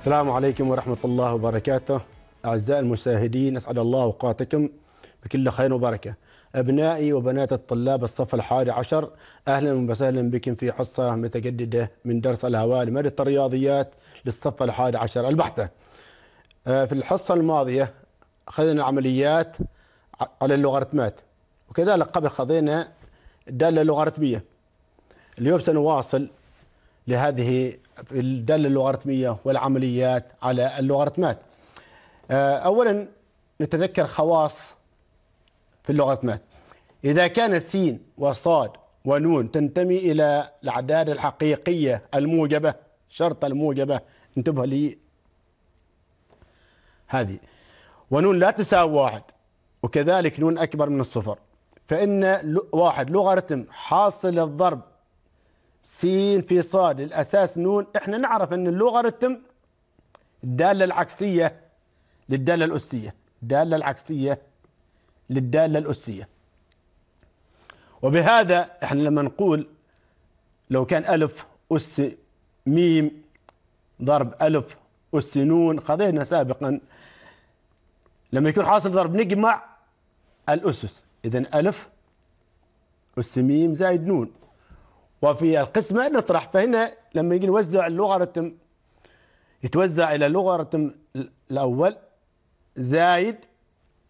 السلام عليكم ورحمة الله وبركاته أعزائي المشاهدين أسعد الله أوقاتكم بكل خير وبركة أبنائي وبنات الطلاب الصف الحادي عشر أهلا وسهلا بكم في حصة متجددة من درس الهواء لمادة الرياضيات للصف الحادي عشر البحتة آه، في الحصة الماضية أخذنا عمليات على اللوغاريتمات وكذلك قبل خذينا الدالة اللوغاريتمية اليوم سنواصل لهذه دل اللوغاريتمية والعمليات على اللوغاريتمات آه، أولا نتذكر خواص في اللوغاريتمات إذا كان سين وصاد ونون تنتمي إلى الأعداد الحقيقية الموجبة شرط الموجبة انتبه لي هذه ونون لا تساوي واحد وكذلك نون أكبر من الصفر فإن واحد لوغاريتم حاصل الضرب سين في صاد الأساس نون إحنا نعرف أن اللوغاريتم الدالة العكسية للدالة الأسية الدالة العكسية للدالة الأسية وبهذا إحنا لما نقول لو كان ألف أس ميم ضرب ألف أس نون خذينا سابقا لما يكون حاصل ضرب نجمع الأسس إذا ألف أس ميم زائد نون وفي القسمة نطرح فهنا لما يجي نوزع اللوغاريتم يتوزع إلى اللوغاريتم الأول زايد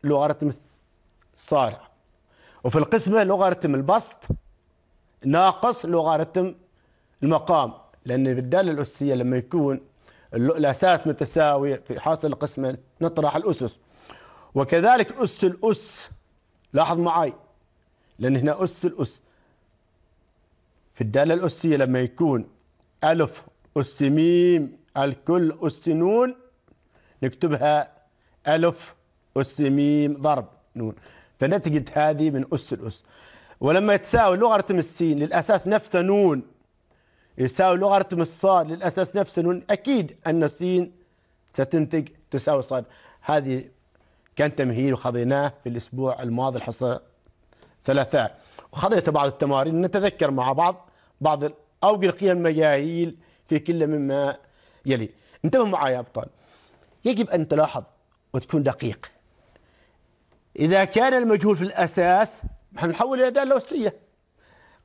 لوغاريتم الصارع وفي القسمة لوغاريتم البسط ناقص لوغاريتم المقام لأن الدالة الأسية لما يكون الأساس متساوي في حاصل القسمة نطرح الأسس وكذلك أس الأس لاحظ معي لأن هنا أس الأس في الدالة الأسية لما يكون ألف أس ميم الكل أس نون نكتبها ألف أس ميم ضرب نون فنتجد هذه من أس الأس ولما يتساوي لوغاريتم السين للأساس نفسه نون يساوي لوغاريتم الصاد للأساس نفسه نون أكيد أن السين ستنتج تساوي صاد هذه كان تمهيد وخذيناه في الأسبوع الماضي الحصة ثلاثاء وخذيت بعض التمارين نتذكر مع بعض بعض أو القيم المجاهيل في كل مما يلي انتبهوا معي يا أبطال يجب أن تلاحظ وتكون دقيق إذا كان المجهول في الأساس حنحول إلى دالة لوسية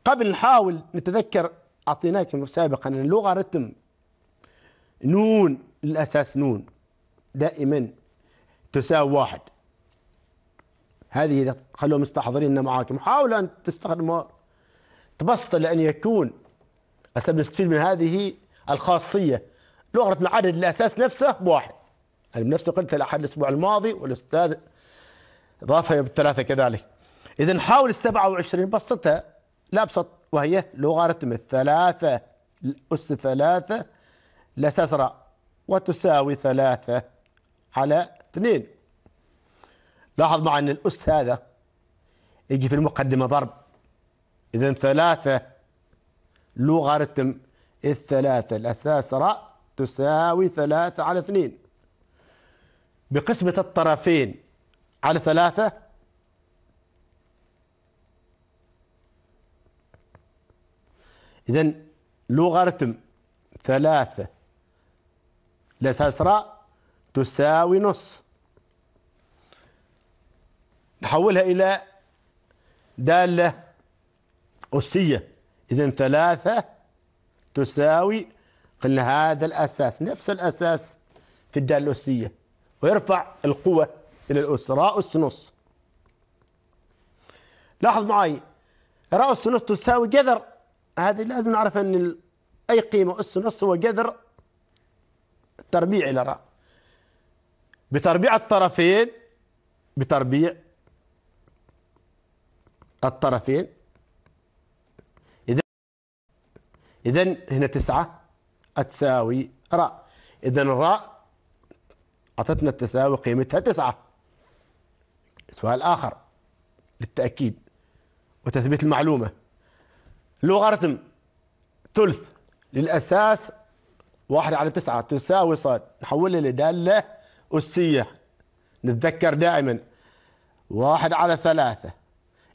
قبل نحاول نتذكر أعطيناكم سابقا أن اللغة رتم نون الأساس نون دائما تساوي واحد هذه خلوهم مستحضرين معاكم حاولوا أن تستخدموا تبسط لأن يكون هسه بنستفيد من هذه الخاصية لغة العدد الأساس نفسه بواحد يعني بنفسي قلتها الأحد الأسبوع الماضي والأستاذ ضافها بالثلاثة كذلك إذا حاول السبعة وعشرين بسطها لأبسط وهي لوغاريتم الثلاثة الأس ثلاثة الأساس راء وتساوي ثلاثة على اثنين لاحظ مع أن الأس هذا يجي في المقدمة ضرب إذا ثلاثة لوغاريتم الثلاثة الأساس راء تساوي ثلاثة على اثنين بقسمة الطرفين على ثلاثة إذا لوغاريتم ثلاثة الأساس راء تساوي نص نحولها إلى دالة أسية إذا ثلاثة تساوي قلنا هذا الأساس نفس الأساس في الدالة الأسية ويرفع القوة إلى الأس أس نص لاحظ معي رأس نص تساوي جذر هذه لازم نعرف أن أي قيمة أس نص هو جذر التربيع إلى راء بتربيع الطرفين بتربيع الطرفين إذا هنا تسعة تساوي راء إذا الراء أعطتنا التساوي قيمتها تسعة سؤال آخر للتأكيد وتثبيت المعلومة لوغاريتم ثلث للأساس واحد على تسعة تساوي صاد نحولها لدالة أسية نتذكر دائما واحد على ثلاثة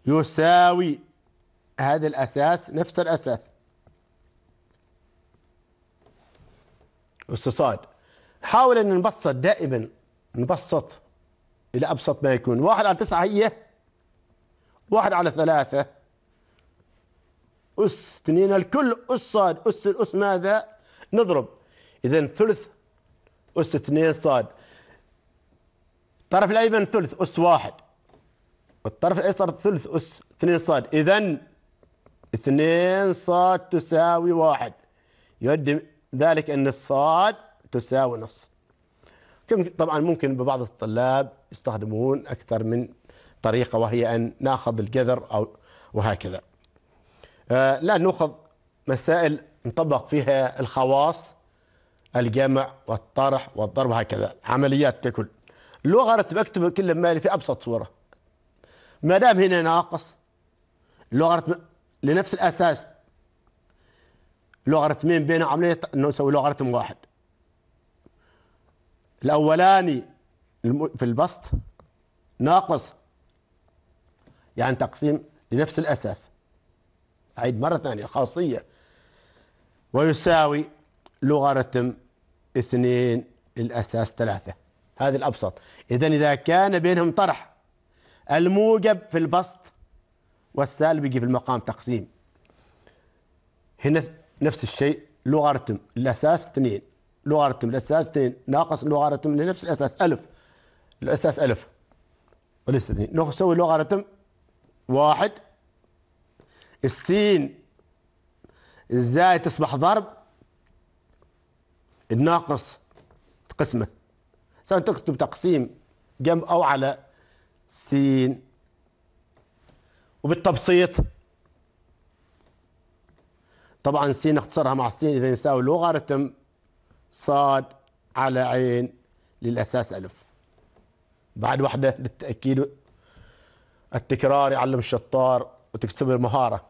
يساوي هذا الأساس نفس الأساس استصاد حاول ان نبسط دائما نبسط الى ابسط ما يكون واحد على تسعة هي واحد على ثلاثة أس اثنين الكل أس صاد أس الأس ماذا نضرب إذا ثلث أس اثنين صاد الطرف الأيمن ثلث أس واحد والطرف الأيسر ثلث أس اثنين صاد إذا اثنين صاد تساوي واحد يؤدي ذلك أن الصاد تساوي نص طبعا ممكن ببعض الطلاب يستخدمون أكثر من طريقة وهي أن نأخذ الجذر أو وهكذا آه، لا نأخذ مسائل نطبق فيها الخواص الجمع والطرح والضرب هكذا عمليات ككل لغة أنا بكتب كل ما في أبسط صورة ما دام هنا ناقص لغة لنفس الأساس لوغاريتمين بين عمليه انه نسوي لوغاريتم واحد الاولاني في البسط ناقص يعني تقسيم لنفس الاساس اعيد مره ثانيه الخاصيه ويساوي لوغاريتم اثنين الاساس ثلاثه هذه الابسط اذا اذا كان بينهم طرح الموجب في البسط والسالب يجي في المقام تقسيم هنا نفس الشيء لوغارتم الأساس 2 لوغارتم الأساس 2 ناقص لوغارتم لنفس الأساس ألف الأساس ألف وليس 2 نسوي لوغارتم واحد السين الزايد تصبح ضرب الناقص تقسمه سواء تكتب تقسيم جنب أو على سين وبالتبسيط طبعا س نختصرها مع السين إذا يساوي لوغاريتم صاد على عين للأساس ألف بعد وحده للتأكيد التكرار يعلم الشطار وتكتسب المهارة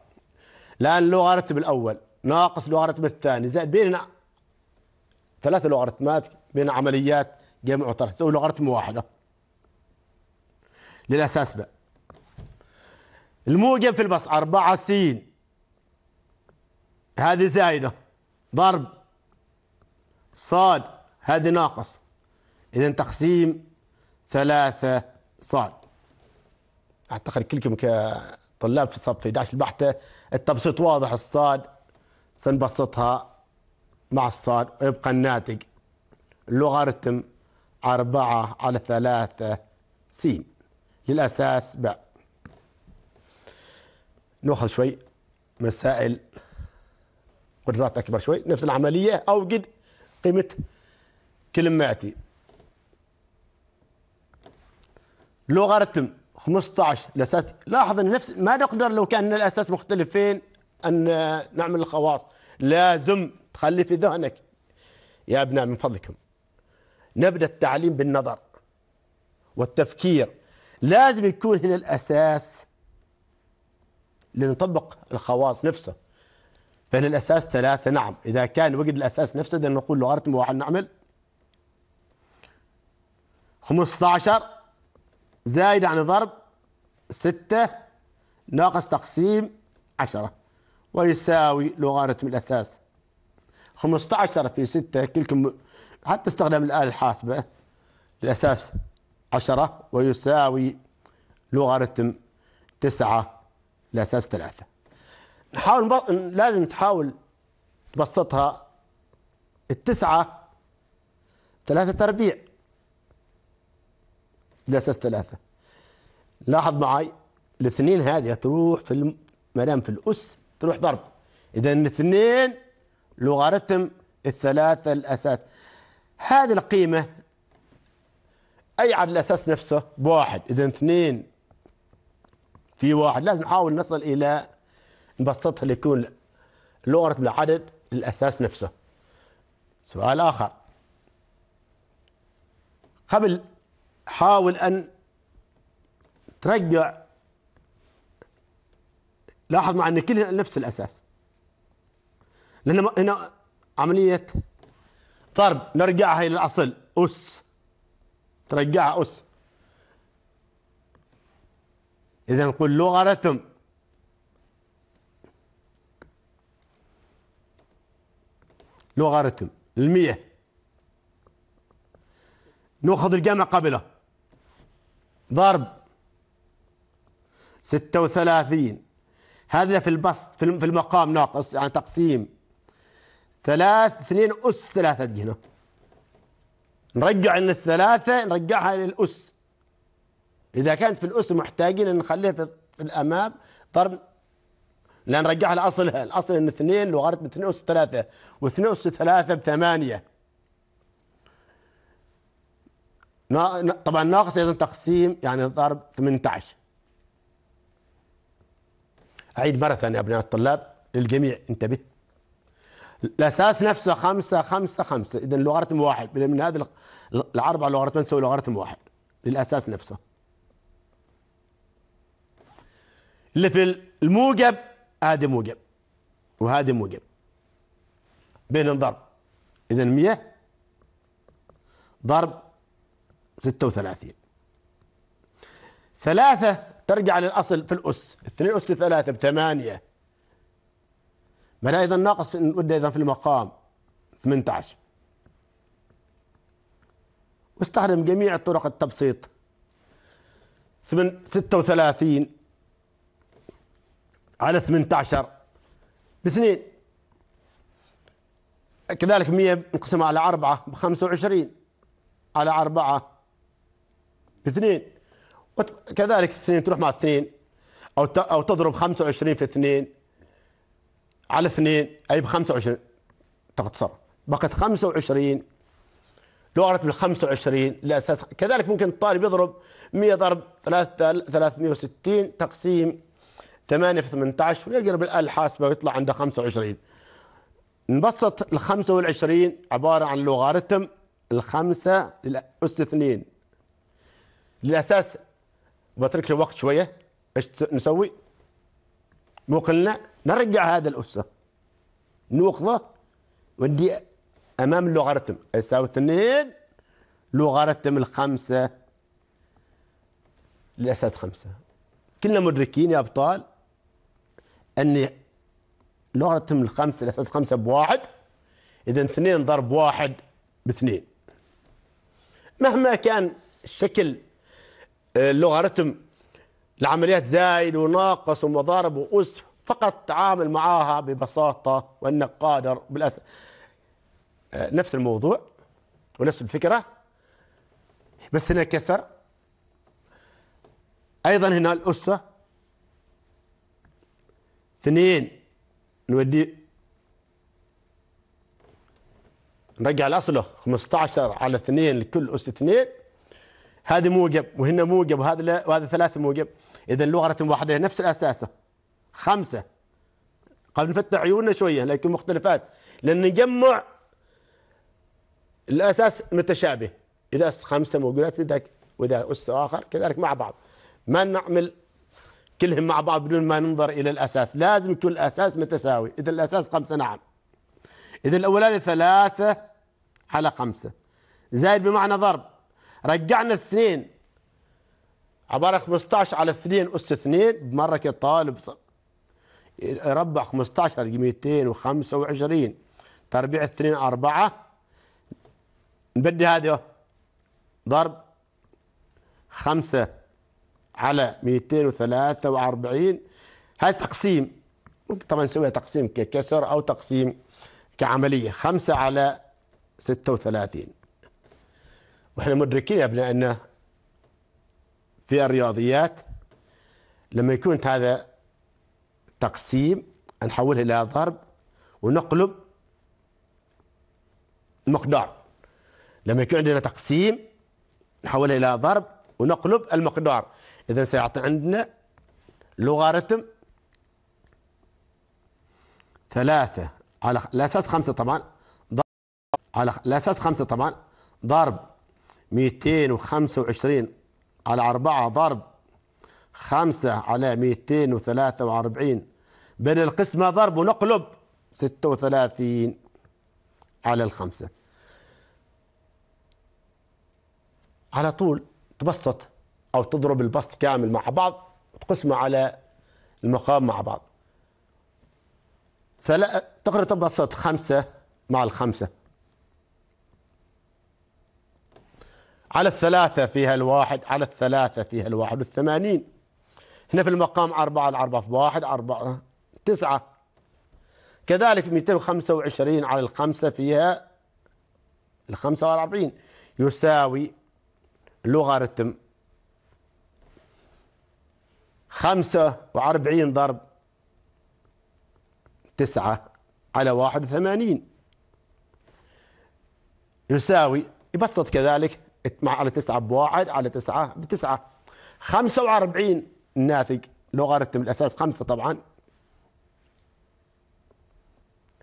الان لوغاريتم الأول ناقص لوغاريتم الثاني زائد بين ثلاث لوغاريتمات بين عمليات جمع وطرح تسوي لوغاريتم واحدة للأساس بقى الموجب في البسط 4 س هذه زائدة ضرب صاد هذه ناقص إذا تقسيم ثلاثة صاد أعتقد كلكم كطلاب في صف 11 البحثة التبسيط واضح الصاد سنبسطها مع الصاد ويبقى الناتج اللوغاريتم أربعة على ثلاثة سين للأساس باء نأخذ شوي مسائل قدرات أكبر شوي نفس العملية أوجد قيمة كلماتي لوغاريتم 15 الأساس لاحظ أن نفس ما نقدر لو كان الأساس مختلفين أن نعمل الخواص لازم تخلي في ذهنك يا أبناء من فضلكم نبدأ التعليم بالنظر والتفكير لازم يكون هنا الأساس لنطبق الخواص نفسه فان الأساس ثلاثة نعم إذا كان وجد الأساس نفسه ده نقول له أرتم واحد نعمل 15 زايد عن ضرب 6 ناقص تقسيم 10 ويساوي لوغاريتم الأساس 15 في 6 كلكم حتى استخدام الآلة الحاسبة الأساس 10 ويساوي لوغاريتم 9 الأساس 3 نحاول لازم تحاول تبسطها التسعة ثلاثة تربيع الأساس ثلاثة لاحظ معي الاثنين هذه تروح في مدام في الأس تروح ضرب إذا الاثنين لوغاريتم الثلاثة الأساس هذه القيمة أي عدد الأساس نفسه بواحد إذا اثنين في واحد لازم نحاول نصل إلى نبسطها ليكون لغة العدد الأساس نفسه سؤال آخر قبل حاول أن ترجع لاحظ مع أن كلها نفس الأساس لأن هنا عملية ضرب نرجعها إلى الأصل أس ترجعها أس إذا نقول لوغاريتم لوغاريتم المية نأخذ الجامعة قابلة ضرب 36 هذا في البسط في المقام ناقص يعني تقسيم ثلاث اثنين أس ثلاثة تجي هنا نرجع ان الثلاثة نرجعها للأس إذا كانت في الأس محتاجين نخليها في الأمام ضرب لان نرجعها لاصلها الاصل ان اثنين لوغاريتم اثنين اس ثلاثه واثنين اس ثلاثه بثمانيه طبعا ناقص ايضا تقسيم يعني ضرب 18 اعيد مره ثانيه يا ابناء الطلاب للجميع انتبه الاساس نفسه خمسة خمسة خمسة اذا لوغاريتم واحد من هذه الاربع لوغاريتم نسوي لوغاريتم واحد للاساس نفسه اللي في الموجب هذا موجب وهذا موجب بين ضرب إذا 100 ضرب 36 ثلاثة ترجع للأصل في الأس اثنين أس ثلاثة بثمانية بل أيضا ناقص نودي أيضا في المقام 18 واستخدم جميع طرق التبسيط ثمن 36 على 18 باثنين كذلك 100 نقسمها على 4 ب 25 على 4 باثنين كذلك اثنين تروح مع اثنين او او تضرب 25 في اثنين على اثنين اي ب 25 تقتصر بقت 25 لو اردت بال 25 لاساس كذلك ممكن الطالب يضرب 100 ضرب 3 360 تقسيم 8 في 18 ويقرب الآلة الحاسبة ويطلع عنده 25 نبسط ال 25 عبارة عن لوغاريتم الخمسة للأس 2 للأساس بترك الوقت شوية ايش نسوي؟ مو قلنا نرجع هذا الأسة نوقظه وندي أمام اللوغاريتم يساوي 2 لوغاريتم الخمسة للأساس خمسة كلنا مدركين يا أبطال ان لوغاريتم الخمس الاساس خمسه بواحد اذا اثنين ضرب واحد باثنين مهما كان شكل اللوغاريتم آه، العمليات زايد وناقص ومضارب وأس فقط تعامل معاها ببساطة وأنك قادر بالأسف آه، نفس الموضوع ونفس الفكرة بس هنا كسر أيضا هنا الأسة اثنين نودي نرجع لاصله 15 على 2 لكل اس 2 هذه موجب وهنا موجب وهذا وهذا ثلاث موجب اذا لغه واحده نفس الاساسه خمسه قبل نفتح عيوننا شويه لكن مختلفات لان نجمع الاساس متشابه اذا اس خمسه موجودات اذا واذا اس اخر كذلك مع بعض ما نعمل كلهم مع بعض بدون ما ننظر إلى الأساس لازم يكون الأساس متساوي إذا الأساس خمسة نعم إذا الأولاني ثلاثة على خمسة زائد بمعنى ضرب رجعنا اثنين عبارة 15 على اثنين أس اثنين بمرة كطالب ربع 15 225 تربيع اثنين أربعة نبدي هذا ضرب خمسة على 243 هاي تقسيم ممكن طبعا نسويها تقسيم ككسر أو تقسيم كعملية 5 على 36 واحنا مدركين يا أبنائنا في الرياضيات لما يكون هذا تقسيم نحولها إلى ضرب ونقلب المقدار لما يكون عندنا تقسيم نحولها إلى ضرب ونقلب المقدار إذا سيعطي عندنا لوغاريتم ثلاثة على الأساس خمسة طبعا على الأساس خمسة طبعا ضرب 225 على 4 ضرب 5 على 243 بين القسمة ضرب ونقلب 36 على الخمسة على طول تبسط او تضرب البسط كامل مع بعض تقسمه على المقام مع بعض ثلاثة تقرأ تبسط خمسة مع الخمسة على الثلاثة فيها الواحد على الثلاثة فيها الواحد والثمانين هنا في المقام أربعة على أربعة في واحد أربعة تسعة كذلك 225 على الخمسة فيها الخمسة والأربعين يساوي لوغاريتم 45 ضرب 9 على 81 يساوي يبسط كذلك مع على 9 بواحد على 9 بتسعة 45 الناتج لوغاريتم الأساس 5 طبعا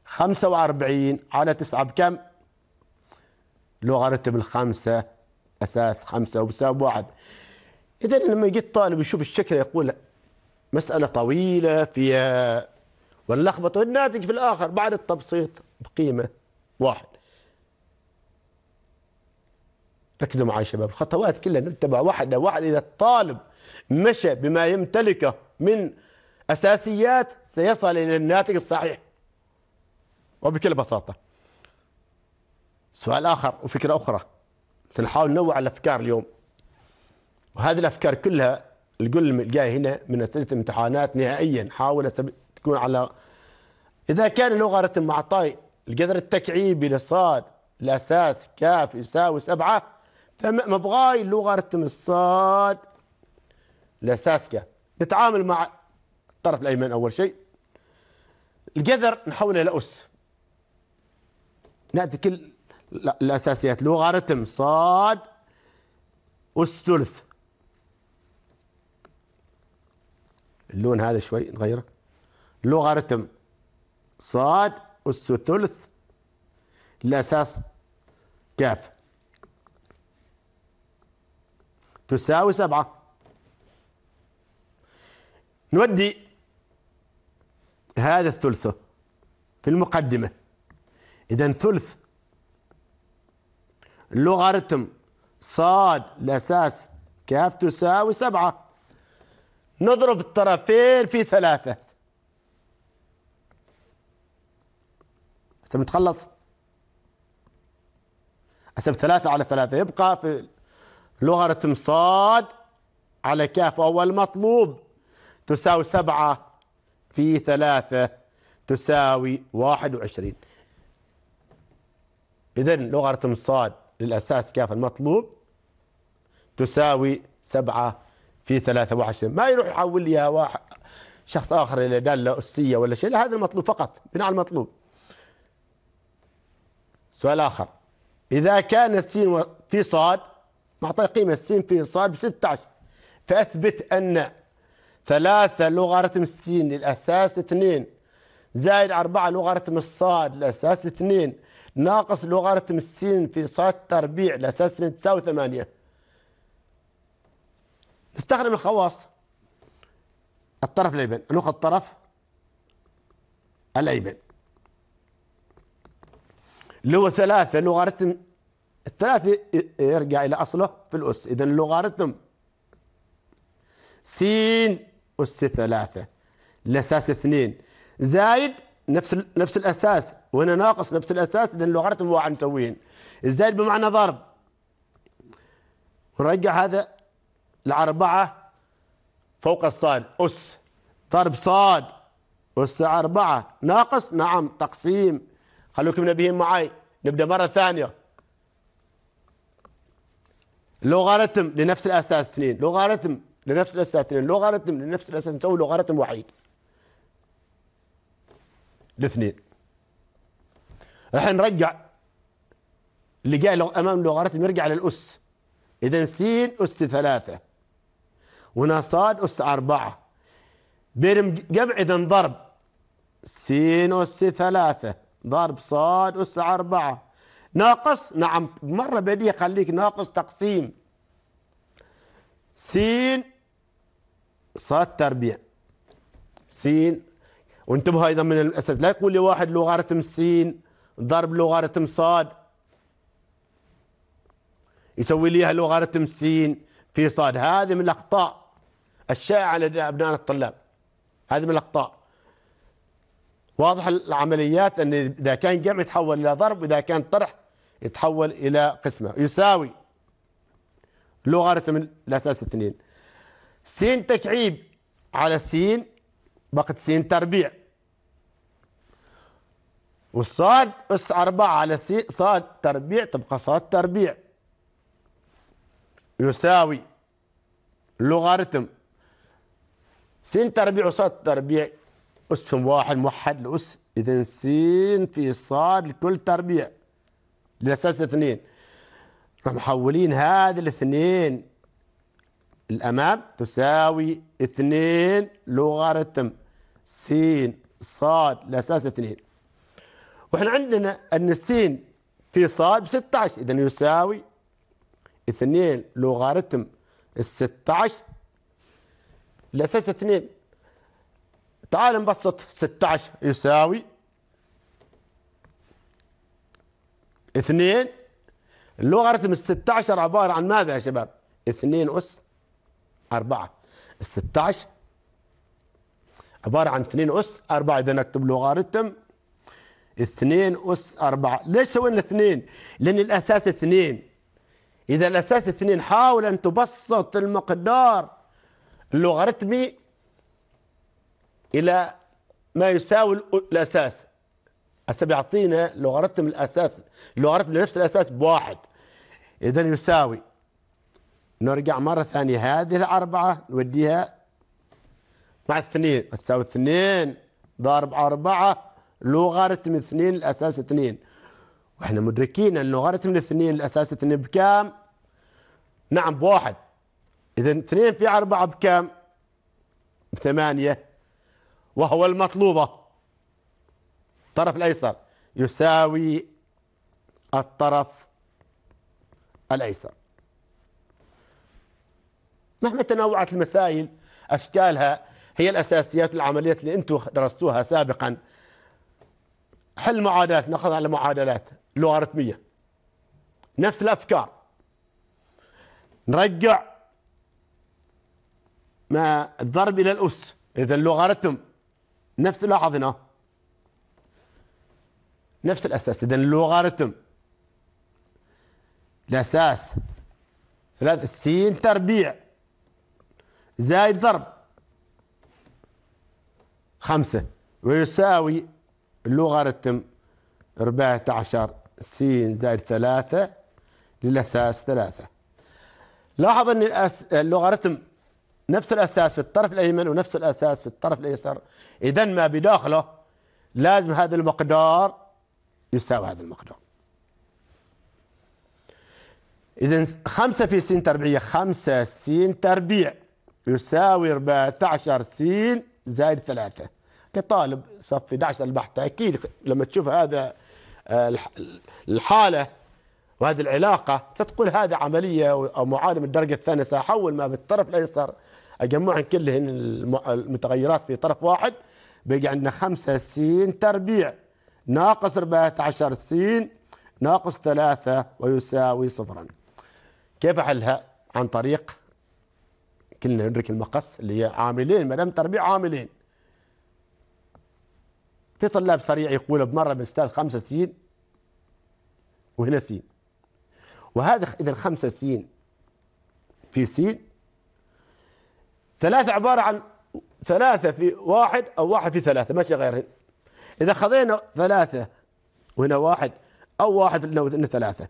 45 على 9 بكم؟ لوغاريتم الخمسة أساس 5 وبساب واحد إذا لما يجي الطالب يشوف الشكل يقول مسألة طويلة فيها واللخبطة والناتج في الآخر بعد التبسيط بقيمة واحد ركزوا معي شباب الخطوات كلها نتبع واحدة واحدة إذا الطالب مشى بما يمتلكه من أساسيات سيصل إلى الناتج الصحيح وبكل بساطة سؤال آخر وفكرة أخرى سنحاول ننوع الأفكار اليوم وهذه الافكار كلها الكل جاي هنا من اسئله امتحانات نهائيا حاول تكون على اذا كان لوغاريتم رتم معطاي القدر التكعيبي للصاد الاساس كاف يساوي سبعه فما اللغه رتم الصاد الاساس كاف نتعامل مع الطرف الايمن اول شيء القدر نحوله الى اس ناتي كل الاساسيات لوغاريتم صاد اس ثلث اللون هذا شوي نغيره لوغاريتم صاد أس ثلث الأساس كاف تساوي سبعة نودي هذا الثلث في المقدمة إذا ثلث لوغاريتم صاد الأساس كاف تساوي سبعة نضرب الطرفين في ثلاثة هسه بنتخلص هسه ثلاثة على ثلاثة يبقى في لغة صاد على كاف أول مطلوب تساوي سبعة في ثلاثة تساوي واحد وعشرين إذن لغة صاد للأساس كاف المطلوب تساوي سبعة في 23 ما يروح يحول لي واحد شخص اخر الى داله اسيه ولا شيء لا هذا المطلوب فقط بناء على المطلوب سؤال اخر اذا كان السين في صاد معطي قيمه السين في صاد ب 16 فاثبت ان ثلاثة لوغاريتم السين للأساس اثنين زائد أربعة لوغاريتم الصاد للأساس اثنين ناقص لوغاريتم السين في صاد تربيع للأساس تساوي ثمانية استخدم الخواص الطرف الأيمن نأخذ الطرف الأيمن اللي هو ثلاثة لوغاريتم الثلاثة يرجع إلى أصله في الأس إذا اللوغاريتم س أس ثلاثة الأساس اثنين زايد نفس نفس الأساس وهنا ناقص نفس الأساس إذا اللوغاريتم واحد مسويين الزايد بمعنى ضرب ونرجع هذا الأربعة فوق الصاد أس ضرب صاد أس أربعة ناقص نعم تقسيم خلوكم نبيهم معي نبدأ مرة ثانية لوغاريتم لنفس الأساس اثنين لوغاريتم لنفس الأساس اثنين لوغاريتم لنفس الأساس نسوي لوغاريتم وحيد الاثنين راح نرجع اللي جاي أمام لوغاريتم يرجع للأس إذا سين أس ثلاثة هنا صاد أس أربعة بيرم جمع إذا ضرب سين أس ثلاثة ضرب صاد أس أربعة ناقص نعم مرة بدي خليك ناقص تقسيم سين صاد تربيع سين وانتبه أيضا من الأساس لا يقول لي واحد لوغاريتم سين ضرب لوغاريتم صاد يسوي لي لوغاريتم سين في صاد هذه من الأخطاء الشائعة لدى أبناء الطلاب هذه من الأخطاء واضح العمليات أن إذا كان جمع يتحول إلى ضرب وإذا كان طرح يتحول إلى قسمة يساوي لوغاريتم الأساس اثنين سين تكعيب على سين بقت سين تربيع والصاد اس أربعة على س صاد تربيع تبقى صاد تربيع يساوي لوغاريتم س تربيع وصاد تربيع اسهم واحد موحد لأس إذا س في صاد لكل تربيع لأساس اثنين راح محولين هذه الاثنين الأمام تساوي اثنين لوغاريتم س صاد لأساس اثنين واحنا عندنا أن س في صاد ب 16 إذا يساوي اثنين لوغاريتم ال 16 الأساس اثنين تعال نبسط 16 يساوي اثنين اللوغاريتم ال 16 عبارة عن ماذا يا شباب؟ اثنين أس أربعة ال 16 عبارة عن اثنين أس أربعة إذا نكتب لوغاريتم اثنين أس أربعة ليش سوينا اثنين؟ لأن الأساس اثنين إذا الأساس اثنين حاول أن تبسط المقدار اللوغاريتمي الى ما يساوي الاساس هسه بيعطينا لوغاريتم الاساس لوغاريتم لنفس الاساس بواحد اذا يساوي نرجع مره ثانيه هذه الاربعه نوديها مع اثنين تساوي اثنين ضارب أربعة لوغاريتم اثنين الأساس اثنين واحنا مدركين أن لوغاريتم الاثنين الأساس اثنين بكام؟ نعم بواحد إذا اثنين في أربعة بكام بثمانية وهو المطلوبة الطرف الأيسر يساوي الطرف الأيسر مهما تنوعت المسائل أشكالها هي الأساسيات العمليات اللي أنتم درستوها سابقا حل معادلات ناخذها على معادلات لوغاريتمية نفس الأفكار نرجع مع الضرب إلى الأس إذا لوغاريتم نفس لاحظنا نفس الأساس إذا اللوغاريتم الأساس ثلاثة سين تربيع زائد ضرب خمسة ويساوي اللوغاريتم 14 سين زائد ثلاثة للأساس ثلاثة لاحظ أن اللوغاريتم نفس الأساس في الطرف الأيمن ونفس الأساس في الطرف الأيسر إذا ما بداخله لازم هذا المقدار يساوي هذا المقدار إذا 5 في س تربيع 5 س تربيع يساوي 14 س زائد 3 كطالب صف 11 البحث أكيد لما تشوف هذا آه، الحالة وهذه العلاقة ستقول هذا عملية أو معالم الدرجة الثانية سأحول ما بالطرف الأيسر اجمعهم كلهن المتغيرات في طرف واحد بيجي عندنا 5 س تربيع ناقص 14 س ناقص 3 ويساوي صفرا كيف احلها عن طريق كلنا ندرك المقص اللي هي عاملين ما دام تربيع عاملين في طلاب سريع يقول بمره من 5 س وهنا س وهذا اذا 5 س في س ثلاثة عبارة عن ثلاثة في واحد أو واحد في ثلاثة ماشي غيرهن إذا خذينا ثلاثة وهنا واحد أو واحد هنا ثلاثة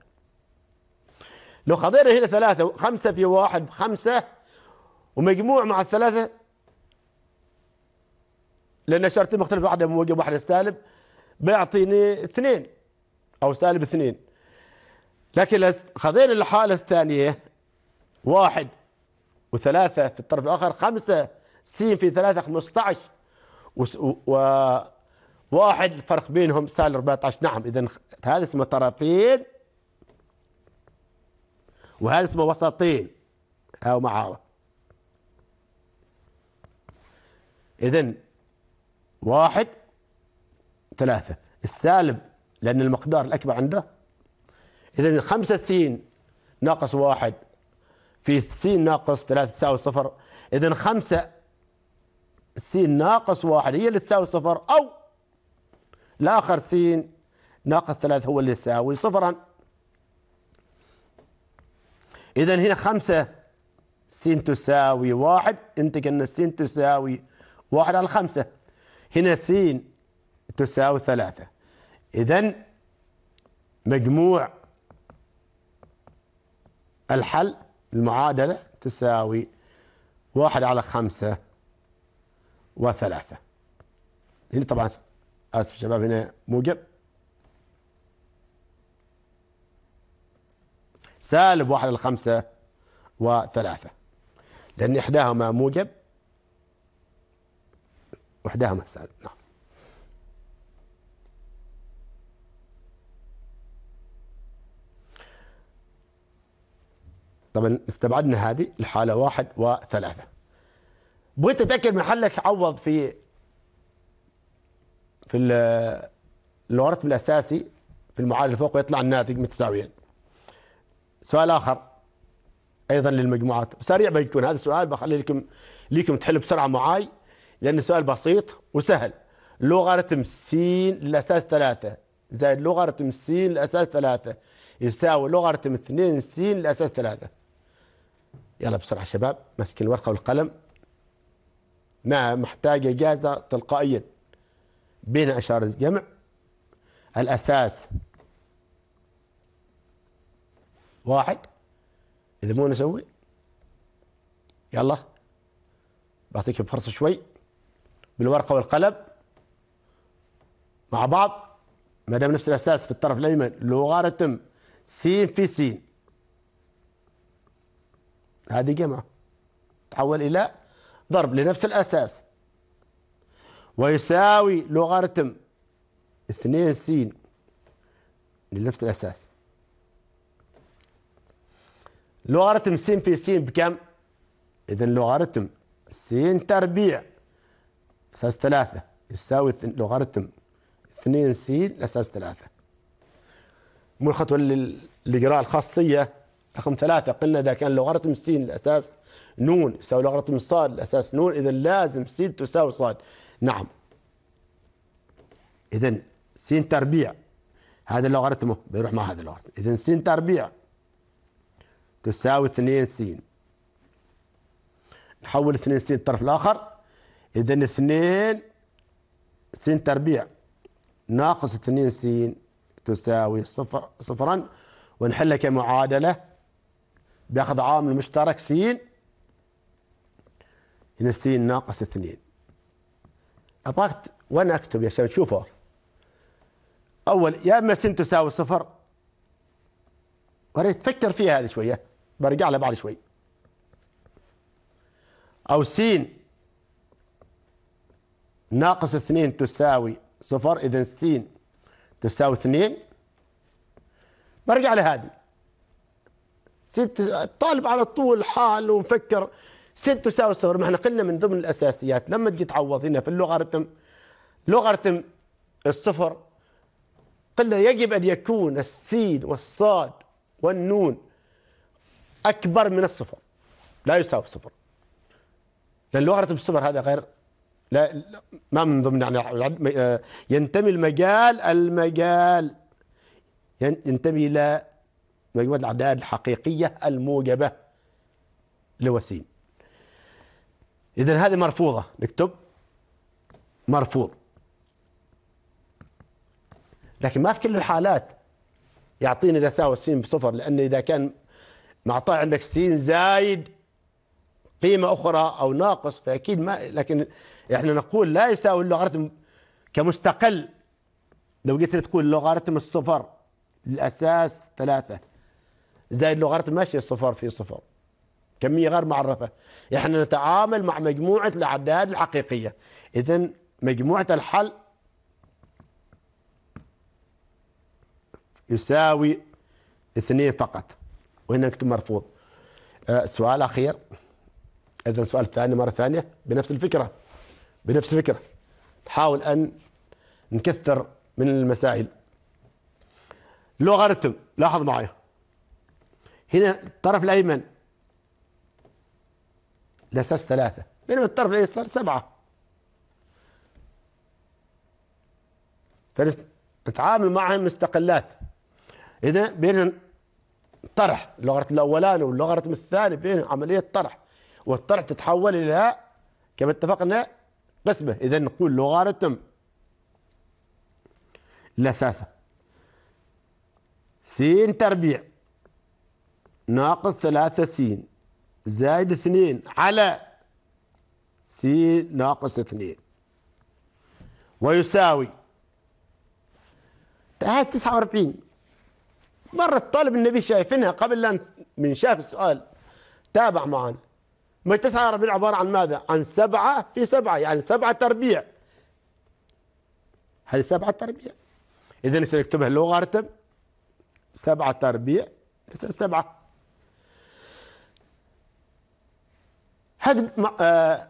لو خذينا هنا ثلاثة خمسة في واحد خمسة ومجموع مع الثلاثة لأن شرطين مختلف واحدة موجب واحدة سالب بيعطيني اثنين أو سالب اثنين لكن خذينا الحالة الثانية واحد وثلاثة في الطرف الآخر خمسة سين في ثلاثة 15 وواحد الفرق بينهم سالب 14 نعم إذا هذا اسمه طرفين وهذا اسمه وسطين أو معاوة إذا واحد ثلاثة السالب لأن المقدار الأكبر عنده إذا خمسة سين ناقص واحد في س ناقص 3 تساوي صفر اذا 5 س ناقص 1 هي اللي تساوي صفر او الاخر س ناقص 3 هو اللي يساوي صفرا اذا هنا 5 س تساوي 1 أنت ان س تساوي 1 على 5 هنا س تساوي 3 اذا مجموع الحل المعادلة تساوي واحد على خمسة وثلاثة هنا طبعا آسف شباب هنا موجب سالب واحد على خمسة وثلاثة لأن إحداهما موجب وإحداهما سالب نعم طبعا استبعدنا هذه الحالة واحد وثلاثة بغيت أتأكد من حلك عوض في في الورتب الأساسي في المعادلة اللي فوق ويطلع الناتج متساويين سؤال آخر أيضا للمجموعات سريع بيكون هذا السؤال بخلي لكم ليكم تحلوا بسرعة معاي لأن السؤال بسيط وسهل لوغاريتم س للأساس ثلاثة زائد لوغاريتم س للأساس ثلاثة يساوي لوغاريتم 2 س للأساس ثلاثة يلا بسرعة شباب ماسكين الورقة والقلم نعم محتاج إجازة تلقائيا بين أشار الجمع الأساس واحد إذا مو نسوي يلا بعطيك فرصة شوي بالورقة والقلم مع بعض ما دام نفس الأساس في الطرف الأيمن لوغاريتم س في س هذه جمع تحول إلى ضرب لنفس الأساس ويساوي لوغارتم اثنين س لنفس الأساس لوغارتم س في س بكم؟ إذا لوغارتم س تربيع أساس ثلاثة يساوي لوغارتم اثنين س أساس ثلاثة مو الخطوة اللي الخاصية رقم ثلاثة قلنا إذا كان لوغاريتم س الأساس نون يساوي لوغاريتم ص الأساس نون إذا لازم س تساوي ص نعم إذا س تربيع هذا اللوغاريتم بيروح مع هذا اللوغاريتم إذا س تربيع تساوي 2 س نحول 2 س الطرف الآخر إذا 2 س تربيع ناقص 2 س تساوي صفر صفرا ونحلها كمعادلة بياخذ عامل مشترك س هنا س ناقص اثنين أبغاك وأنا أكتب يا شباب شوفوا أول يا إما س تساوي صفر وريت تفكر فيها هذه شوية برجع لها بعد شوي أو س ناقص اثنين تساوي صفر إذا س تساوي اثنين برجع لهذه ست الطالب على طول حال ومفكر ست تساوي صفر ما احنا قلنا من ضمن الاساسيات لما تجي تعوض هنا في اللوغاريتم لوغاريتم الصفر قلنا يجب ان يكون السين والصاد والنون اكبر من الصفر لا يساوي صفر لان لوغاريتم الصفر هذا غير لا, لا ما من ضمن يعني, يعني، آه، ينتمي المجال المجال ينتمي الى مجموعه الاعداد الحقيقية الموجبة لوسيم إذا هذه مرفوضة نكتب مرفوض لكن ما في كل الحالات يعطيني إذا ساوى السين بصفر لأن إذا كان معطى عندك سين زايد قيمة أخرى أو ناقص فأكيد ما لكن إحنا نقول لا يساوي اللوغاريتم كمستقل لو قلت تقول لوغاريتم الصفر الأساس ثلاثة زائد لغات ماشية صفر في صفر كمية غير معرفة احنا نتعامل مع مجموعة الأعداد الحقيقية إذا مجموعة الحل يساوي اثنين فقط وهنا نكتب مرفوض آه سؤال أخير إذا السؤال الثاني مرة ثانية بنفس الفكرة بنفس الفكرة نحاول أن نكثر من المسائل لوغاريتم لاحظ معي هنا الطرف الأيمن الأساس ثلاثة بينما الطرف الايسر سبعة فنتعامل معهم مستقلات إذا بين طرح لغة الأولاني واللغة الثاني بين عملية طرح والطرح تتحول إلى كما اتفقنا قسمة إذا نقول لوغاريتم الأساسة سين تربيع ناقص ثلاثة سين زائد اثنين على سين ناقص اثنين ويساوي هاي واربعين مرة الطالب النبي شايفينها قبل أن من شاف السؤال تابع معنا ما تسعة واربعين عبارة عن ماذا؟ عن سبعة في سبعة يعني سبعة تربيع هذه سبعة تربيع إذا سنكتبها اللغة سبعة تربيع سبعة هذا آه،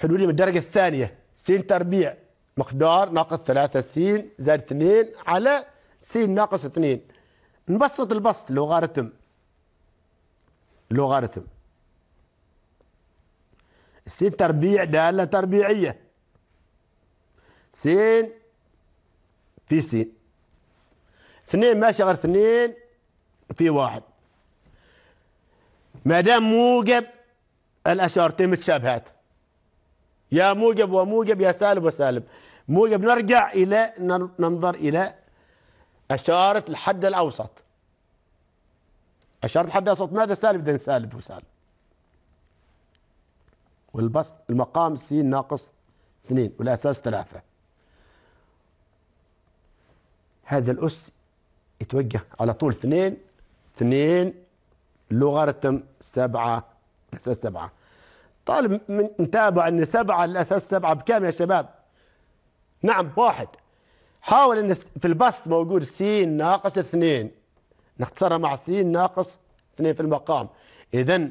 حلولي من الدرجة الثانية س تربيع مقدار ناقص ثلاثة س زائد اثنين على س ناقص اثنين نبسط البسط لوغارتم لوغارتم س تربيع دالة تربيعية س في س اثنين ماشي غير اثنين في واحد ما دام موجب الأشارتين متشابهات يا موجب وموجب يا سالب وسالب موجب نرجع إلى ننظر إلى أشارة الحد الأوسط أشارة الحد الأوسط ماذا سالب إذن سالب وسالب والبسط المقام س ناقص اثنين والأساس ثلاثة هذا الأس يتوجه على طول اثنين اثنين لوغاريتم سبعة اساس سبعه طالب من متابع ان سبعه الاساس سبعه بكام يا شباب؟ نعم واحد حاول ان في البسط موجود س ناقص اثنين نختصرها مع س ناقص اثنين في المقام اذا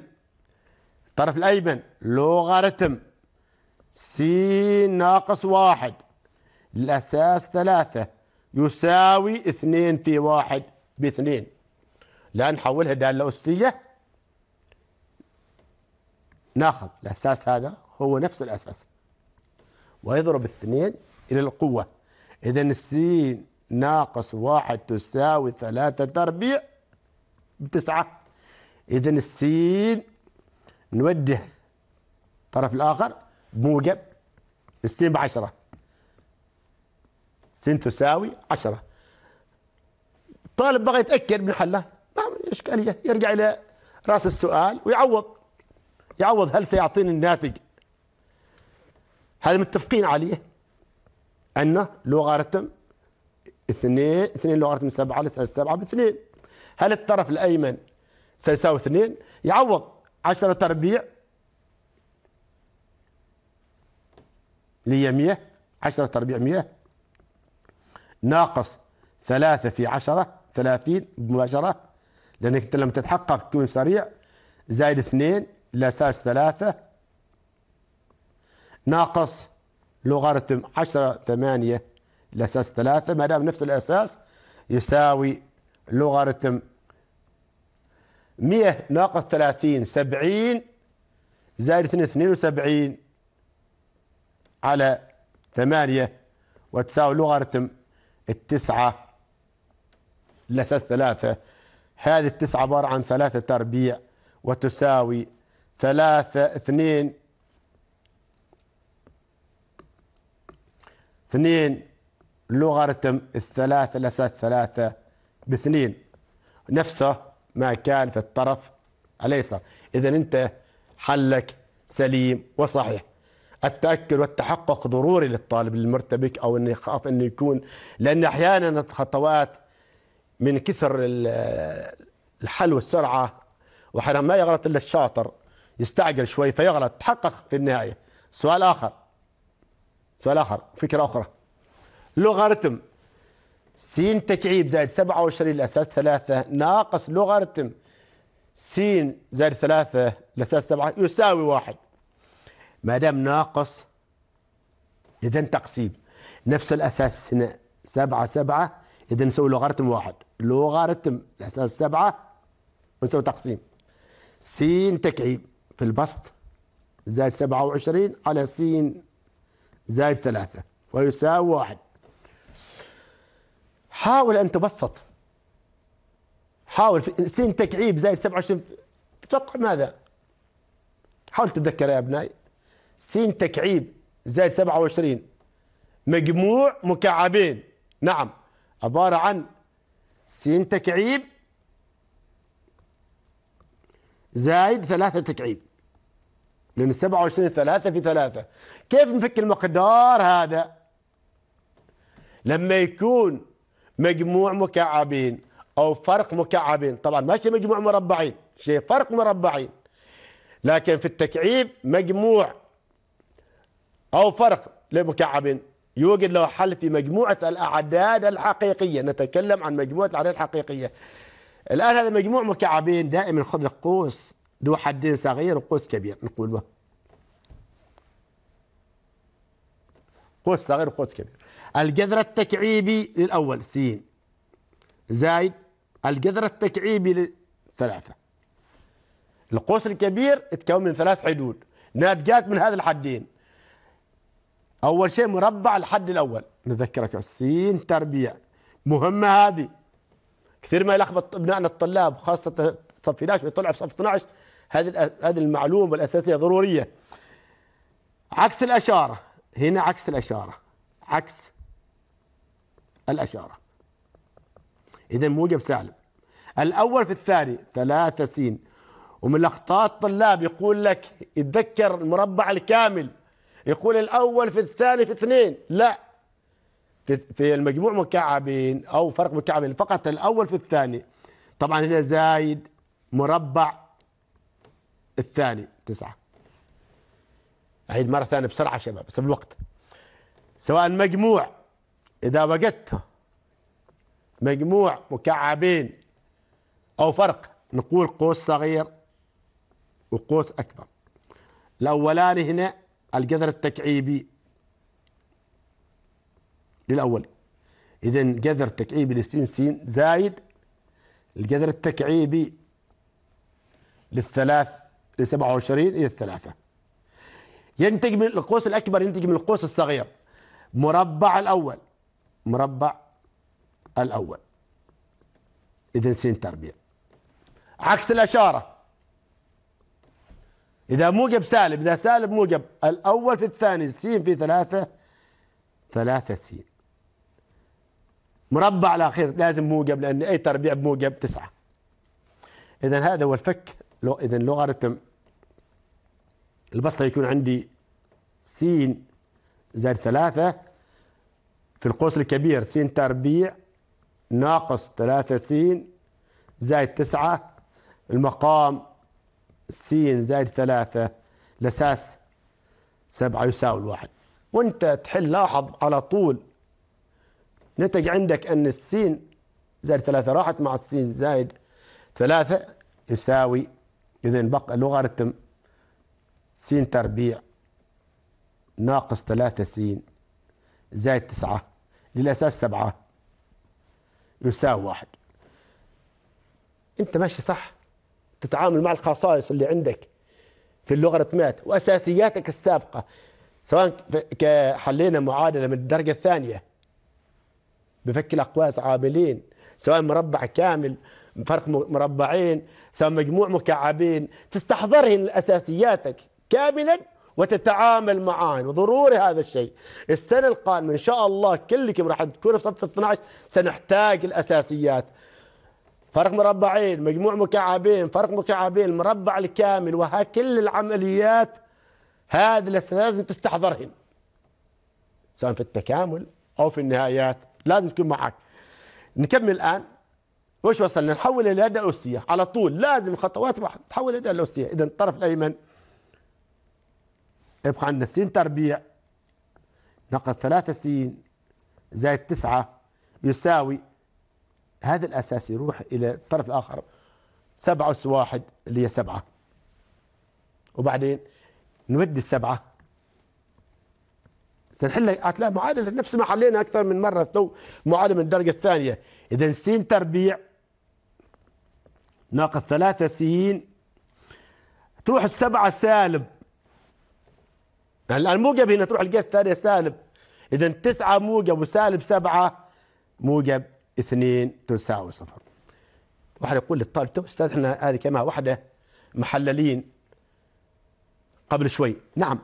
الطرف الايمن لوغاريتم س ناقص واحد الاساس ثلاثه يساوي اثنين في واحد باثنين لا نحولها داله اسيه ناخذ الأساس هذا هو نفس الأساس ويضرب الاثنين إلى القوة إذا السين ناقص واحد تساوي ثلاثة تربيع بتسعة إذا السين نوجه الطرف الآخر بموجب السين بعشرة سين تساوي عشرة طالب بغى يتأكد من حله ما إشكالية يرجع إلى رأس السؤال ويعوض يعوض هل سيعطيني الناتج هذا متفقين عليه أن لوغاريتم 2 2 لوغاريتم 7 على لسالة سبعة باثنين هل الطرف الأيمن سيساوي 2 يعوض 10 تربيع لي 100 10 تربيع 100 ناقص 3 في 10 30 مباشرة لأنك أنت لما تتحقق تكون سريع زائد 2 الأساس ثلاثة ناقص لوغارتم عشرة ثمانية الأساس ثلاثة ما دام نفس الأساس يساوي لوغارتم مئة ناقص ثلاثين سبعين زائد اثنين اثنين وسبعين على ثمانية وتساوي لوغارتم التسعة الأساس ثلاثة هذه التسعة عبارة عن ثلاثة أربيع وتساوي ثلاثة اثنين اثنين لوغارتم الثلاثة الأساس ثلاثة باثنين نفسه ما كان في الطرف الأيسر إذا أنت حلك سليم وصحيح التأكد والتحقق ضروري للطالب المرتبك أو أنه يخاف أنه يكون لأن أحيانا الخطوات من كثر الحل والسرعة وأحيانا ما يغلط إلا الشاطر يستعجل شوي فيغلط تحقق في النهاية سؤال آخر سؤال آخر فكرة أخرى لوغاريتم س تكعيب زائد 27 الأساس 3 ناقص لوغاريتم س زائد 3 الأساس 7 يساوي واحد ما دام ناقص إذا تقسيم نفس الأساس سنة 7 7 إذا نسوي لوغاريتم واحد لوغاريتم الأساس 7 ونسوي تقسيم س تكعيب في البسط زائد سبعة وعشرين على س زائد ثلاثة ويساوي واحد حاول أن تبسط حاول س تكعيب زائد سبعة وعشرين تتوقع ماذا؟ حاول تتذكر يا أبنائي س تكعيب زائد سبعة وعشرين مجموع مكعبين نعم عبارة عن س تكعيب زايد ثلاثة تكعيب لأن السبعة وعشرين ثلاثة في ثلاثة كيف نفك المقدار هذا لما يكون مجموع مكعبين أو فرق مكعبين طبعا ما شيء مجموع مربعين شيء فرق مربعين لكن في التكعيب مجموع أو فرق لمكعبين يوجد له حل في مجموعة الأعداد الحقيقية نتكلم عن مجموعة الأعداد الحقيقية الآن هذا مجموع مكعبين دائما خذ لك قوس ذو حدين صغير وقوس كبير نقول له قوس صغير وقوس كبير الجذر التكعيبي للأول س زايد الجذر التكعيبي للثلاثة القوس الكبير يتكون من ثلاث حدود ناتجات من هذا الحدين أول شيء مربع الحد الأول نذكرك السين تربيع مهمة هذه كثير ما يلخبط ابنائنا الطلاب خاصة صف 11 ويطلع في صف 12 هذه هذه المعلومة الأساسية ضرورية عكس الأشارة هنا عكس الأشارة عكس الأشارة إذا موجب سالب الأول في الثاني ثلاثة سين ومن الاخطاء الطلاب يقول لك اتذكر المربع الكامل يقول الأول في الثاني في اثنين لا في المجموع مكعبين او فرق مكعبين فقط الاول في الثاني طبعا هنا زايد مربع الثاني تسعة أعيد مرة ثانية بسرعة شباب بس الوقت سواء مجموع إذا وجدت مجموع مكعبين أو فرق نقول قوس صغير وقوس أكبر الأولاني هنا الجذر التكعيبي للأول إذا جذر التكعيبي للسين سين زايد الجذر التكعيبي للثلاث ل 27 إلى الثلاثة ينتج من القوس الأكبر ينتج من القوس الصغير مربع الأول مربع الأول إذا سين تربيع عكس الأشارة إذا موجب سالب إذا سالب موجب الأول في الثاني سين في ثلاثة ثلاثة سين مربع الأخير لازم موجب لأن أي تربيع بموجب تسعة إذا هذا هو الفك إذا لوغاريتم البسطة يكون عندي س زائد ثلاثة في القوس الكبير س تربيع ناقص ثلاثة س زائد تسعة المقام س زائد ثلاثة الأساس سبعة يساوي الواحد وانت تحل لاحظ على طول نتج عندك أن السين زائد ثلاثة راحت مع السين زائد ثلاثة يساوي إذا بقى لوغاريتم سين تربيع ناقص ثلاثة سين زائد تسعة للأساس سبعة يساوي واحد أنت ماشي صح تتعامل مع الخصائص اللي عندك في اللوغاريتمات وأساسياتك السابقة سواء حلينا معادلة من الدرجة الثانية بفك الأقواس عاملين سواء مربع كامل فرق مربعين سواء مجموع مكعبين تستحضرهن أساسياتك كاملا وتتعامل معاهن وضروري هذا الشيء السنة القادمة إن شاء الله كلكم راح تكونوا في صف 12 سنحتاج الأساسيات فرق مربعين مجموع مكعبين فرق مكعبين المربع الكامل وها كل العمليات هذه لازم تستحضرهن سواء في التكامل أو في النهايات لازم تكون معك نكمل الآن وش وصلنا نحول اليد اوستيه على طول لازم خطوات واحد تحول اليد اوستيه إذا الطرف الأيمن يبقى عندنا س تربيع ناقص ثلاثة س زائد تسعة يساوي هذا الأساس يروح إلى الطرف الآخر سبعة أس واحد اللي هي سبعة وبعدين نودي السبعة سنحل هتلاقي معادله نفس ما حلينا اكثر من مره تو معادله من الدرجه الثانيه اذا س تربيع ناقص ثلاثة س تروح السبعة سالب الآن موجب هنا تروح الجهة الثانية سالب إذا تسعة موجب وسالب سبعة موجب اثنين تساوي صفر واحد يقول للطالب تو أستاذ احنا هذه كما واحدة محللين قبل شوي نعم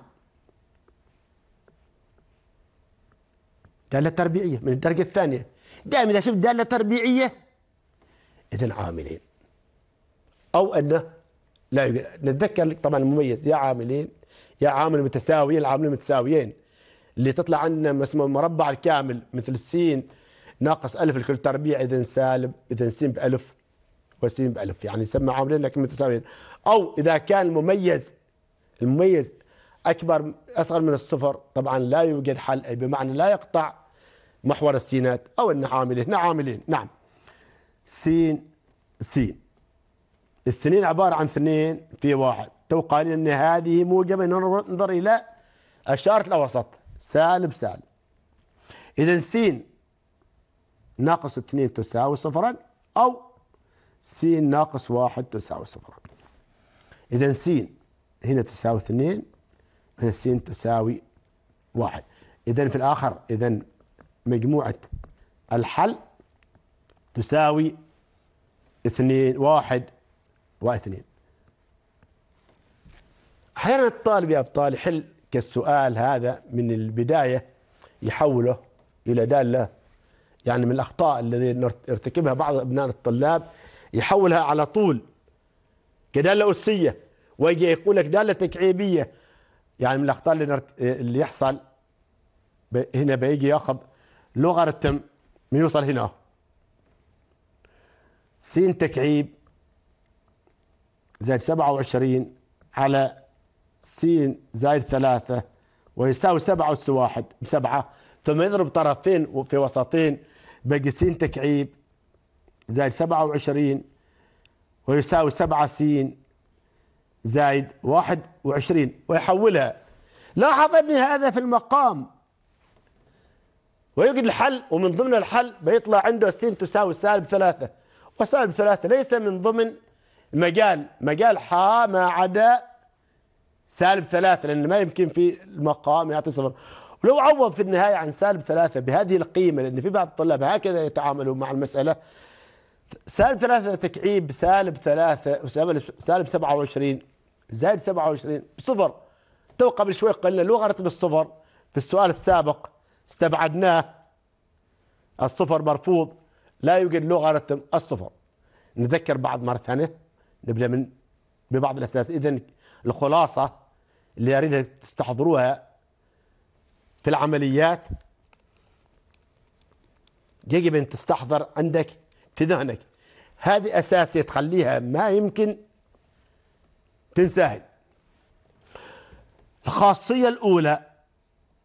دالة تربيعية من الدرجة الثانية دائما إذا شفت دالة تربيعية إذا عاملين أو أنه لا يوجد نتذكر طبعا المميز يا عاملين يا عامل متساويين العاملين متساويين اللي تطلع عندنا اسمه المربع الكامل مثل السين ناقص ألف لكل تربيع إذا سالب إذا سين بألف وسين بألف يعني يسمى عاملين لكن متساويين أو إذا كان المميز المميز أكبر أصغر من الصفر طبعا لا يوجد حل أي بمعنى لا يقطع محور السينات أو أن عامله هنا عاملين نعم سين سين الاثنين عبارة عن اثنين في واحد تو قال أن هذه موجبة ننظر إلى أشارة الأوسط سالب سالب إذا سين ناقص اثنين تساوي صفرا أو س ناقص واحد تساوي صفرا إذا س هنا تساوي اثنين من السين تساوي واحد إذا في الآخر إذا مجموعة الحل تساوي اثنين واحد واثنين أحيانا الطالب يا أبطال يحل كالسؤال هذا من البداية يحوله إلى دالة يعني من الأخطاء الذي يرتكبها بعض أبناء الطلاب يحولها على طول كدالة أسية ويجي يقول لك دالة تكعيبية يعني من الاخطاء اللي, نرت... اللي يحصل ب... هنا بيجي ياخذ لوغاريتم يوصل هنا س تكعيب زائد 27 على س زائد 3 ويساوي 7 أس 1 ب 7 ثم يضرب طرفين في وسطين باقي س تكعيب زائد 27 ويساوي 7 س زائد 21 ويحولها لاحظ أن هذا في المقام ويوجد الحل ومن ضمن الحل بيطلع عنده السين تساوي سالب ثلاثة وسالب ثلاثة ليس من ضمن مجال مجال حا ما عدا سالب ثلاثة لأن ما يمكن في المقام يعطي صفر ولو عوض في النهاية عن سالب ثلاثة بهذه القيمة لأن في بعض الطلاب هكذا يتعاملون مع المسألة سالب ثلاثة تكعيب سالب ثلاثة سالب سبعة وعشرين زائد سبعة وعشرين صفر تو قبل شوي قلنا لو غرت بالصفر في السؤال السابق استبعدناه الصفر مرفوض لا يوجد لوغاريتم الصفر نذكر بعض مرة ثانية نبدأ من ببعض الأساس إذا الخلاصة اللي أريدها تستحضروها في العمليات يجب أن تستحضر عندك في ذهنك هذه أساسية تخليها ما يمكن تنساها الخاصية الأولى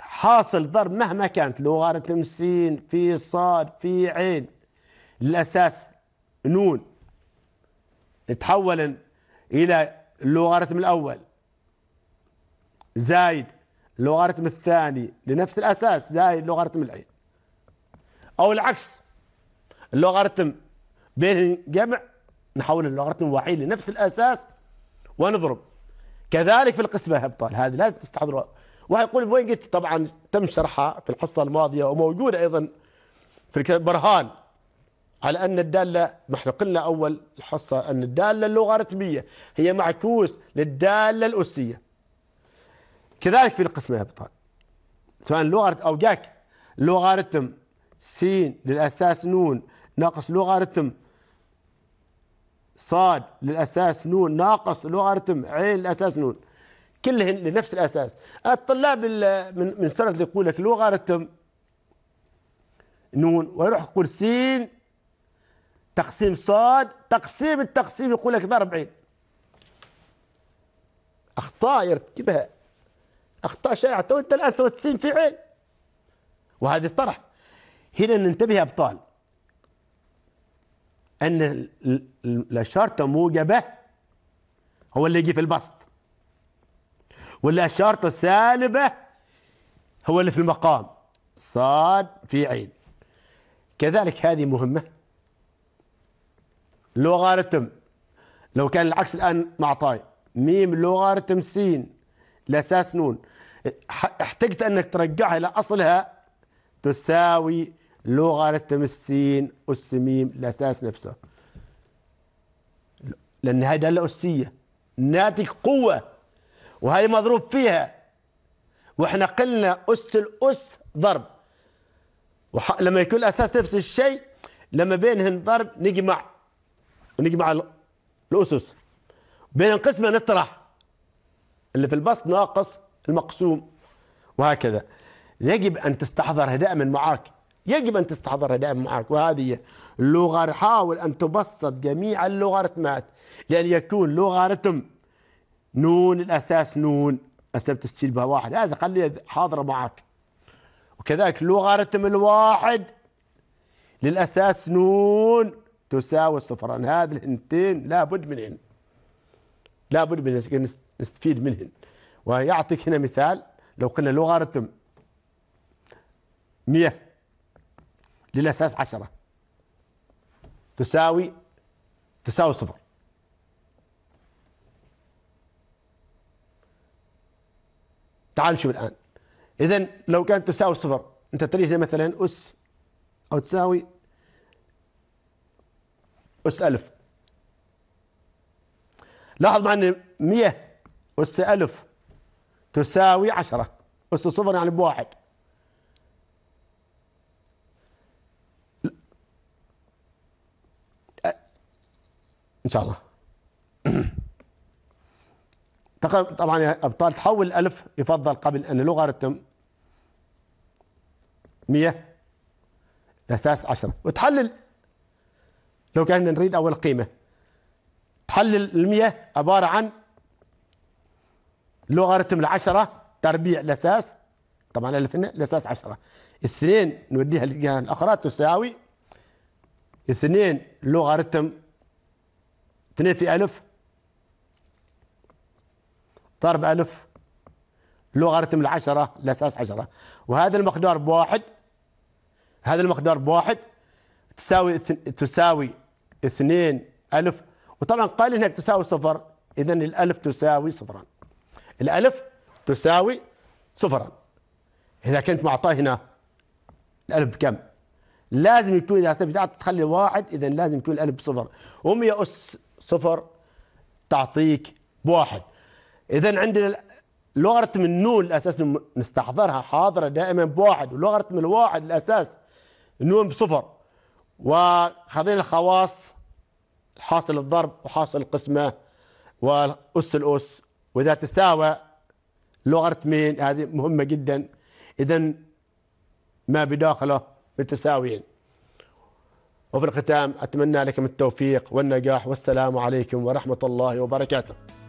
حاصل ضرب مهما كانت لغارة مسين في صاد في عين الأساس نون تحول إلى اللوغاريتم الأول زايد اللوغاريتم الثاني لنفس الأساس زايد لوغاريتم العين أو العكس اللوغاريتم بين جمع نحول اللوغاريتم من لنفس الأساس ونضرب كذلك في القسمة أبطال هذه لازم تستحضرها وهيقول وين قلت طبعا تم شرحها في الحصة الماضية وموجودة أيضا في الكتاب برهان على أن الدالة ما احنا قلنا أول الحصة أن الدالة اللوغاريتمية هي معكوس للدالة الأسية كذلك في القسمة أبطال سواء لغة أو جاك لوغاريتم سين للأساس نون ناقص لوغاريتم صاد للأساس نون ناقص لوغاريتم عين للأساس نون كلهن لنفس الأساس الطلاب من من سنة اللي يقول لك لوغارتم نون ويروح يقول سين تقسيم صاد تقسيم التقسيم يقول لك ضرب عين أخطاء يرتكبها أخطاء شائعة تو أنت الآن سويت سين في عين وهذه الطرح هنا ننتبه يا أبطال ان الشرطه موجبه هو اللي يجي في البسط ولا الشرطه السالبه هو اللي في المقام صاد في عين كذلك هذه مهمه لوغاريتم لو كان العكس الان معطاي ميم لوغاريتم سين لاساس نون احتجت انك ترجعها الى اصلها تساوي لغة السين اس م الأساس نفسه لأن هاي دالة أسية ناتج قوة وهذه مضروب فيها واحنا قلنا أس الأس ضرب لما يكون الأساس نفس الشيء لما بينهن ضرب نجمع نجمع الأسس بين قسمة نطرح اللي في البسط ناقص المقسوم وهكذا يجب أن تستحضرها دائما معاك يجب أن تستحضرها دائما معك وهذه اللغة حاول أن تبسط جميع اللوغاريتمات لأن يكون لوغاريتم نون الأساس نون أسبب تسجيل بها واحد هذا خليها حاضرة معك وكذلك لوغاريتم الواحد للأساس نون تساوي صفران هذه الهنتين لابد منهن لابد من نستفيد منهن ويعطيك هنا مثال لو قلنا لوغاريتم 100 للأساس 10 تساوي تساوي صفر تعال نشوف الآن إذا لو كانت تساوي صفر أنت تريد مثلا أس أو تساوي أس ألف لاحظ معنا 100 أس ألف تساوي 10 أس صفر يعني بواحد ان شاء الله طبعا يا ابطال تحول الالف يفضل قبل ان لوغاريتم 100 الاساس 10 وتحلل لو كان نريد اول قيمه تحلل ال 100 عباره عن لوغاريتم ال10 تربيع الاساس طبعا الف هنا الاساس 10 اثنين نوديها للجهه الاخرى تساوي اثنين لوغاريتم اثنين في ألف ضرب ألف لوغاريتم العشرة الأساس عشرة وهذا المقدار بواحد هذا المقدار بواحد تساوي تساوي اثنين ألف وطبعا قال هناك تساوي صفر إذا الألف تساوي صفرا الألف تساوي صفرا إذا كنت معطاه هنا الألف بكم لازم يكون إذا تخلي واحد إذا لازم يكون الألف بصفر هم يا أس صفر تعطيك بواحد اذا عندنا من النون الاساس نستحضرها حاضره دائما بواحد من الواحد الاساس نون بصفر وخذينا الخواص حاصل الضرب وحاصل القسمه والاس الاس واذا تساوى لوغاريتمين هذه مهمه جدا اذا ما بداخله متساويين وفي الختام أتمنى لكم التوفيق والنجاح والسلام عليكم ورحمة الله وبركاته